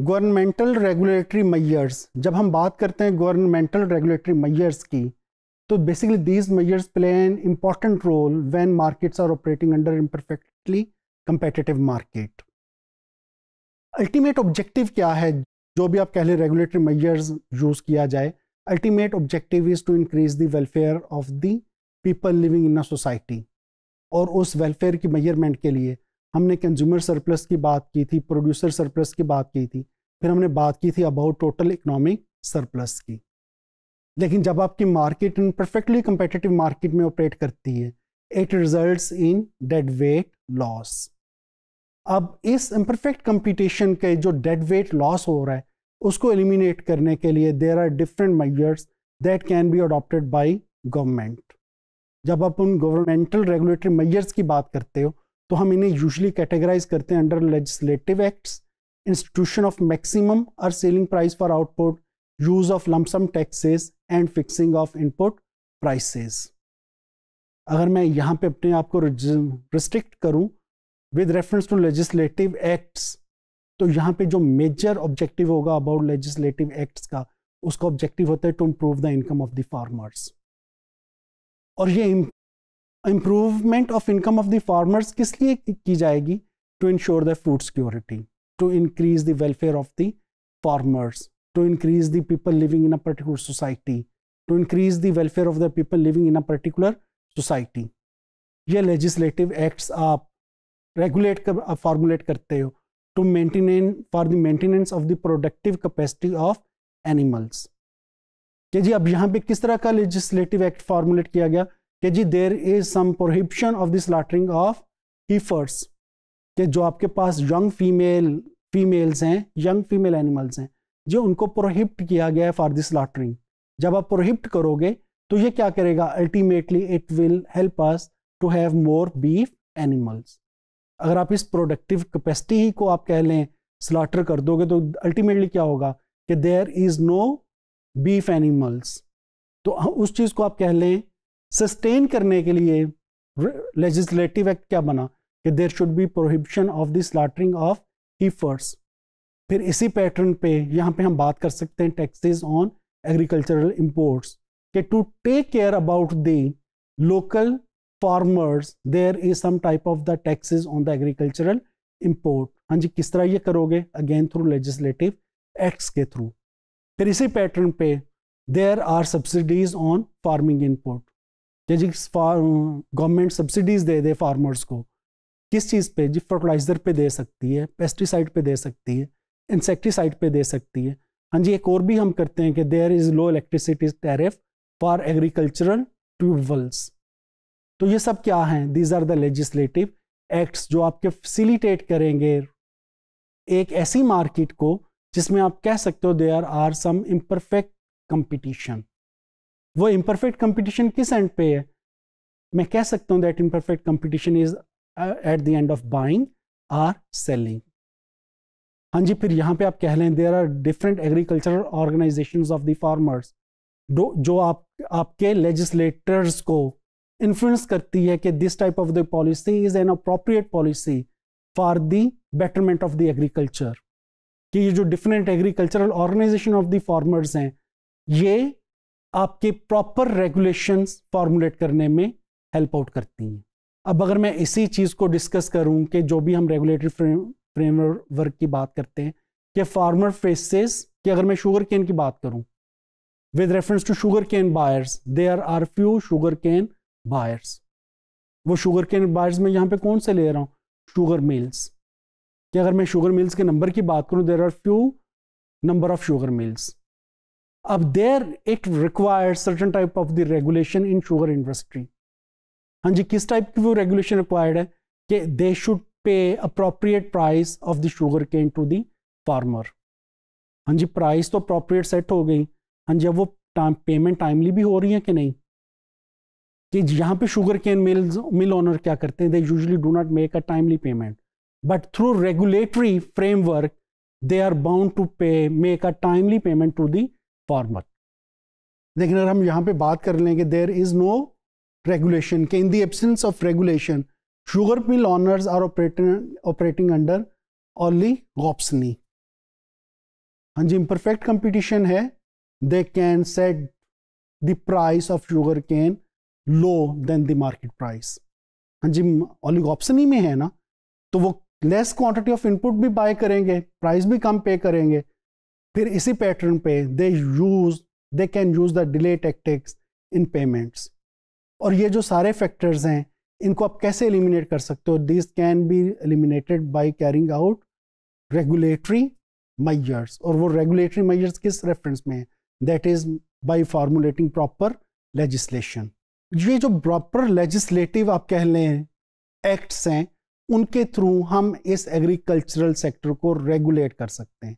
governmental regulatory measures जब हम बात करते हैं गवर्नमेंटल रेगुलेटरी मैयर्स की तो basically these measures play an important role when markets are operating under imperfectly competitive market ultimate objective क्या है जो भी आप कह लें रेगुलेटरी मैयर्स यूज़ किया जाए ultimate objective is to increase the welfare of the people living in a society और उस वेलफेयर की मैयरमेंट के लिए हमने कंज्यूमर सरप्लस की बात की थी प्रोड्यूसर सरप्लस की बात की थी फिर हमने बात की थी अबाउट टोटल इकोनॉमिक सरप्लस की लेकिन जब आपकी market in perfectly competitive market में ऑपरेट करती है it result in dead weight loss अब इस इम्परफेक्ट कंपटीशन के जो डेड वेट लॉस हो रहा है उसको एलिमिनेट करने के लिए there are different measures that can be adopted by government जब आप उन गवर्नमेंटल रेगुलेटरी मेजर्स की बात करते हो तो हम इन्हें यूजली कैटेगराइज करते हैं under legislative acts institution of maximum और selling price for output use of lump sum taxes and fixing of input prices अगर मैं यहाँ पे अपने आप को रिस्ट्रिक्ट करूँ with reference to legislative acts तो यहाँ पे जो मेजर ऑब्जेक्टिव होगा अबाउट लेजिस्लेटिव एक्ट्स का उसका ऑब्जेक्टिव होता है to improve the income of the farmers और ये improvement of income of the farmers किस लिए की जाएगी to ensure the food security to increase the welfare of the farmers to increase the people living in a particular society to increase the welfare of the people living in a particular society ये legislative acts आप regulate कर formulate करते हो to maintain for the maintenance of the productive capacity of animals जी अब यहाँ पे किस तरह का लेजिस्लेटिव एक्ट फॉर्मुलेट किया गया कि जी there is some prohibition of this slaughtering of heifers के जो आपके पास यंग फीमेल फीमेल्स हैं यंग फीमेल एनिमल्स हैं जो उनको प्रोहिप्ट किया गया है फॉर दिस लाटरिंग जब आप प्रोहिप्ट करोगे तो ये क्या करेगा ultimately it will help us to have more beef animals अगर आप इस प्रोडक्टिव कैपेसिटी ही को आप कह लें स्लाटर कर दोगे तो अल्टीमेटली क्या होगा कि there is no beef animals तो उस चीज़ को आप कह लें सस्टेन करने के लिए लेजिस्लेटिव एक्ट क्या बना कि there should be prohibition of the slaughtering of heifers फिर इसी पैटर्न पे यहाँ पे हम बात कर सकते हैं टैक्सेस ऑन एग्रीकल्चरल इम्पोर्ट्स के to take care about the local farmers there is some type of the taxes on the agricultural import हाँ जी किस तरह ये करोगे अगेन थ्रू लेजिस्लेटिव एक्ट्स के थ्रू फिर इसी पैटर्न पे there are subsidies on farming input या जिस गवर्नमेंट सब्सिडीज़ दे दे फार्मर्स को किस चीज़ पे जी फर्टिलाइज़र पे दे सकती है पेस्टिसाइड पे दे सकती है इंसेक्टिसाइड पे दे सकती है हाँ जी एक और भी हम करते हैं कि there is low electricity tariff for agricultural tubewells तो ये सब क्या हैं these are the legislative acts जो आपके फैसिलिटेट करेंगे एक ऐसी मार्केट को जिसमें आप कह सकते हो there are some imperfect competition वो इम्परफेक्ट कंपटीशन किस एंड पे है मैं कह सकता हूँ that imperfect competition is at the end of buying or selling हाँ जी फिर यहाँ पे आप कह लें there are different agricultural organization of the farmers जो आप आपके लेजिस्लेटर्स को इन्फ्लुएंस करती है कि this type of the policy is an appropriate policy for the betterment of the agriculture कि ये जो different agricultural organization of the farmers हैं ये आपके प्रॉपर रेगुलेशंस फॉर्मुलेट करने में हेल्प आउट करती हैं अब अगर मैं इसी चीज़ को डिस्कस करूं कि जो भी हम रेगुलेटरी फ्रेम फ्रेमवर्क की बात करते हैं कि फार्मर फेसेस कि अगर मैं शुगर केन की बात करूं with reference to sugar cane buyers there are few sugar cane buyers वो शुगर केन बायर्स में यहाँ पे कौन से ले रहा हूँ शुगर मिल्स कि अगर मैं शुगर मिल्स के नंबर की बात करूँ there are few number of sugar mills अब there it require certain type of the regulation in sugar industry हाँ जी किस टाइप की वो रेगुलेशन रिक्वायर्ड है कि they should pay appropriate price of the sugar cane to the farmer हाँ जी प्राइस तो अप्रोप्रिएट सेट हो गई हाँ जी अब वो टाइम पेमेंट टाइमली भी हो रही है कि नहीं कि यहाँ पे शुगर केन मिल मिल ऑनर क्या करते हैं they usually do not make a timely payment but through regulatory framework they are bound to pay make a timely payment to the farmer लेकिन अगर हम यहाँ पे बात कर लें कि देर इज़ नो रेगुलेशन के in the absence of regulation sugar mill owners are operating operating under only monopsony हाँ जी इम्परफेक्ट कंपटीशन है they can set the price of sugar cane low than the market price हाँ जी monopsony में है ना तो वो लेस क्वांटिटी ऑफ इनपुट भी बाय करेंगे प्राइस भी कम पे करेंगे फिर इसी पैटर्न पे they use they can use the delay tactics in payments और ये जो सारे फैक्टर्स हैं इनको आप कैसे एलिमिनेट कर सकते हो this can be eliminated by carrying out regulatory measures और वो रेगुलेटरी मैयर्स किस रेफरेंस में है that is by formulating proper legislation ये जो प्रॉपर लेजिस्लेटिव आप कह लें एक्ट्स हैं उनके थ्रू हम इस एग्रीकल्चरल सेक्टर को रेगुलेट कर सकते हैं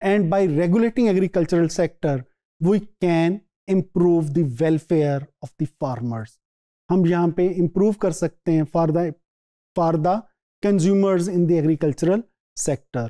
and by regulating agricultural sector we can improve the welfare of the farmers hum yahan pe improve kar sakte hain for the for the consumers in the agricultural sector